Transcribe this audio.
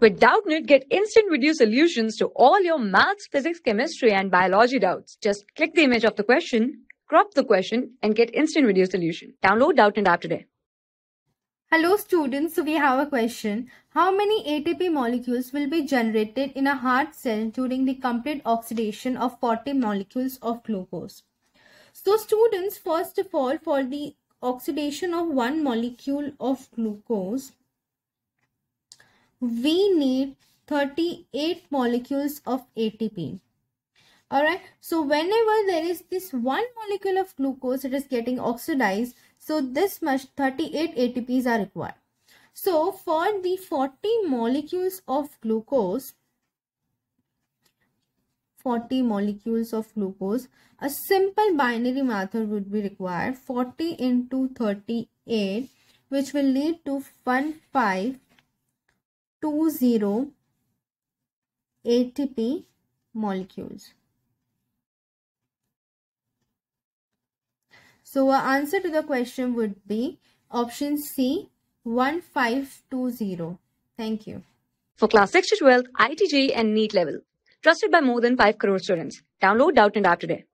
With Doubtnit, get instant video solutions to all your maths, physics, chemistry, and biology doubts. Just click the image of the question, crop the question, and get instant video solution. Download Doubtnit app today. Hello students, so we have a question. How many ATP molecules will be generated in a heart cell during the complete oxidation of 40 molecules of glucose? So students, first of all, for the oxidation of one molecule of glucose, we need 38 molecules of ATP. Alright, so whenever there is this one molecule of glucose, it is getting oxidized. So this much 38 ATPs are required. So for the 40 molecules of glucose, 40 molecules of glucose, a simple binary method would be required. 40 into 38 which will lead to 1, 5 20 ATP molecules. So our answer to the question would be option C 1520. Thank you. For class 6 to 12, ITG and NEET level. Trusted by more than 5 crore students. Download Doubt and App today.